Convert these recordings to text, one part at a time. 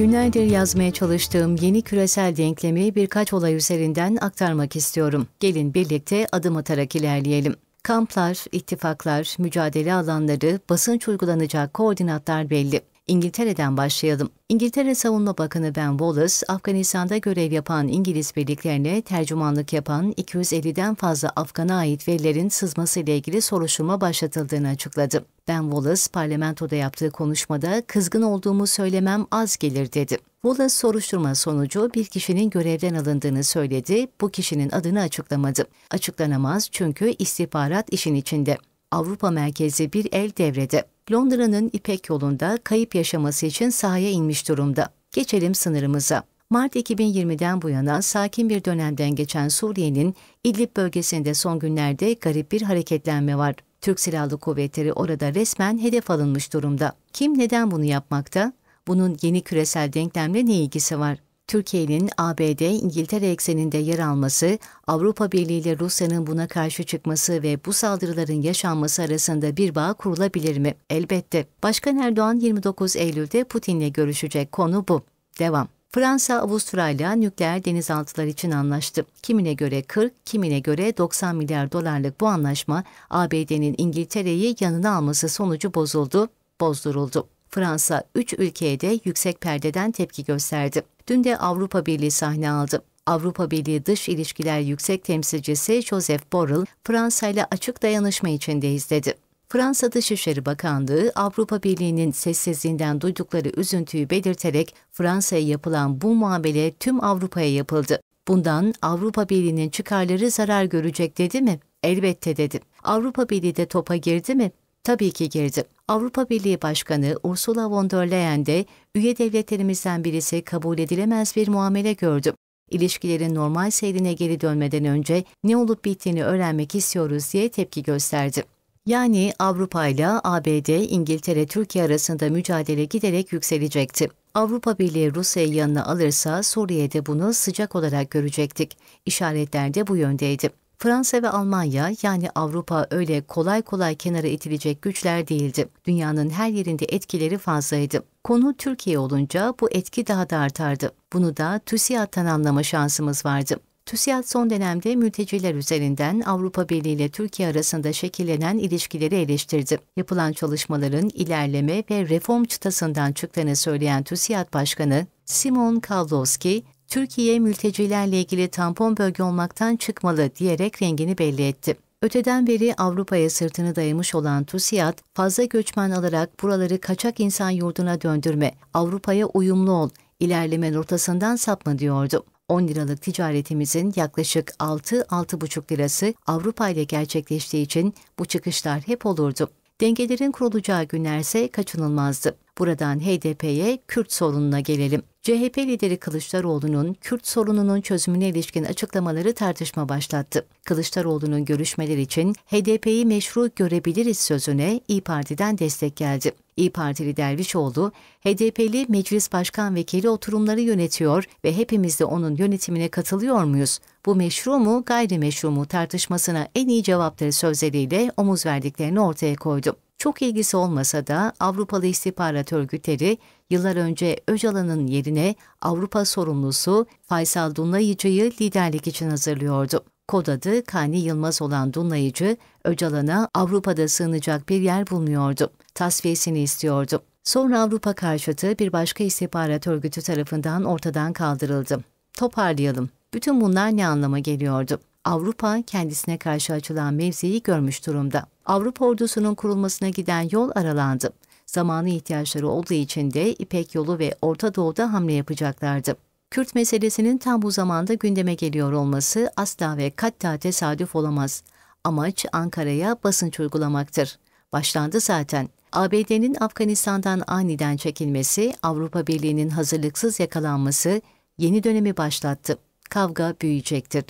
Günlerdir yazmaya çalıştığım yeni küresel denklemi birkaç olay üzerinden aktarmak istiyorum. Gelin birlikte adım atarak ilerleyelim. Kamplar, ittifaklar, mücadele alanları, basınç uygulanacak koordinatlar belli. İngiltere'den başlayalım. İngiltere Savunma Bakanı Ben Wallace, Afganistan'da görev yapan İngiliz birliklerine tercümanlık yapan 250'den fazla Afgan'a ait verilerin sızması ile ilgili soruşturma başlatıldığını açıkladı. Ben Wallace, parlamentoda yaptığı konuşmada kızgın olduğumu söylemem az gelir dedi. Wallace soruşturma sonucu bir kişinin görevden alındığını söyledi, bu kişinin adını açıklamadı. Açıklanamaz çünkü istihbarat işin içinde. Avrupa merkezli bir el devrede. Londra'nın İpek yolunda kayıp yaşaması için sahaya inmiş durumda. Geçelim sınırımıza. Mart 2020'den bu yana sakin bir dönemden geçen Suriye'nin İdlib bölgesinde son günlerde garip bir hareketlenme var. Türk Silahlı Kuvvetleri orada resmen hedef alınmış durumda. Kim neden bunu yapmakta? Bunun yeni küresel denklemle ne ilgisi var? Türkiye'nin ABD, İngiltere ekseninde yer alması, Avrupa Birliği ile Rusya'nın buna karşı çıkması ve bu saldırıların yaşanması arasında bir bağ kurulabilir mi? Elbette. Başkan Erdoğan 29 Eylül'de Putin'le görüşecek konu bu. Devam. Fransa, Avustralya nükleer denizaltılar için anlaştı. Kimine göre 40, kimine göre 90 milyar dolarlık bu anlaşma ABD'nin İngiltere'yi yanına alması sonucu bozuldu, bozduruldu. Fransa 3 ülkeye de yüksek perdeden tepki gösterdi. Dün de Avrupa Birliği sahne aldı. Avrupa Birliği Dış İlişkiler Yüksek Temsilcisi Joseph Borrell, Fransa ile açık dayanışma içindeyiz dedi. Fransa Dışişleri Bakanlığı, Avrupa Birliği'nin sessizliğinden duydukları üzüntüyü belirterek Fransa'ya yapılan bu muamele tüm Avrupa'ya yapıldı. Bundan Avrupa Birliği'nin çıkarları zarar görecek dedi mi? Elbette dedi. Avrupa Birliği de topa girdi mi? Tabii ki girdi. Avrupa Birliği Başkanı Ursula von der Leyen de üye devletlerimizden birisi kabul edilemez bir muamele gördü. İlişkilerin normal seyrine geri dönmeden önce ne olup bittiğini öğrenmek istiyoruz diye tepki gösterdi. Yani Avrupa ile ABD, İngiltere, Türkiye arasında mücadele giderek yükselecekti. Avrupa Birliği Rusya'yı yanına alırsa Suriye'de bunu sıcak olarak görecektik. İşaretler de bu yöndeydi. Fransa ve Almanya yani Avrupa öyle kolay kolay kenara itilecek güçler değildi. Dünyanın her yerinde etkileri fazlaydı. Konu Türkiye olunca bu etki daha da artardı. Bunu da TÜSİAD'dan anlama şansımız vardı. TÜSİAD son dönemde mülteciler üzerinden Avrupa Birliği ile Türkiye arasında şekillenen ilişkileri eleştirdi. Yapılan çalışmaların ilerleme ve reform çıtasından çıktığını söyleyen TÜSİAD Başkanı Simon Kavlovski, Türkiye mültecilerle ilgili tampon bölge olmaktan çıkmalı diyerek rengini belli etti. Öteden beri Avrupa'ya sırtını dayamış olan TUSİAD, fazla göçmen alarak buraları kaçak insan yurduna döndürme, Avrupa'ya uyumlu ol, ilerleme ortasından sapma diyordu. 10 liralık ticaretimizin yaklaşık 6-6,5 lirası Avrupa ile gerçekleştiği için bu çıkışlar hep olurdu. Dengelerin kurulacağı günlerse kaçınılmazdı. Buradan HDP'ye Kürt sorununa gelelim. CHP lideri Kılıçdaroğlu'nun Kürt sorununun çözümüne ilişkin açıklamaları tartışma başlattı. Kılıçdaroğlu'nun görüşmeler için HDP'yi meşru görebiliriz sözüne İyi Parti'den destek geldi. İyi Partili Dervişoğlu, HDP'li Meclis Başkan Vekili oturumları yönetiyor ve hepimiz de onun yönetimine katılıyor muyuz? Bu meşru mu, gayrimeşru mu tartışmasına en iyi cevapları sözleriyle omuz verdiklerini ortaya koydu. Çok ilgisi olmasa da Avrupalı istihbarat örgütleri yıllar önce Öcalan'ın yerine Avrupa sorumlusu Faysal Dunlayıcı'yı liderlik için hazırlıyordu kod adı Kani Yılmaz olan Dunlayıcı, Öcalan'a Avrupa'da sığınacak bir yer bulmuyordu. Tasfiyesini istiyordu. Sonra Avrupa karşıtı bir başka istihbarat örgütü tarafından ortadan kaldırıldı. Toparlayalım. Bütün bunlar ne anlama geliyordu? Avrupa kendisine karşı açılan mevziyi görmüş durumda. Avrupa ordusunun kurulmasına giden yol aralandı. Zamanı ihtiyaçları olduğu için de İpek yolu ve Orta Doğu'da hamle yapacaklardı. Kürt meselesinin tam bu zamanda gündeme geliyor olması asla ve katta tesadüf olamaz. Amaç Ankara'ya basınç uygulamaktır. Başlandı zaten. ABD'nin Afganistan'dan aniden çekilmesi, Avrupa Birliği'nin hazırlıksız yakalanması yeni dönemi başlattı. Kavga büyüyecektir.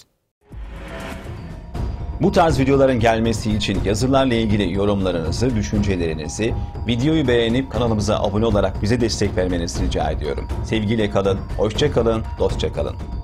Bu tarz videoların gelmesi için yazılarla ilgili yorumlarınızı, düşüncelerinizi, videoyu beğenip kanalımıza abone olarak bize destek vermenizi rica ediyorum. Sevgiyle kalın, hoşça kalın, dostça kalın.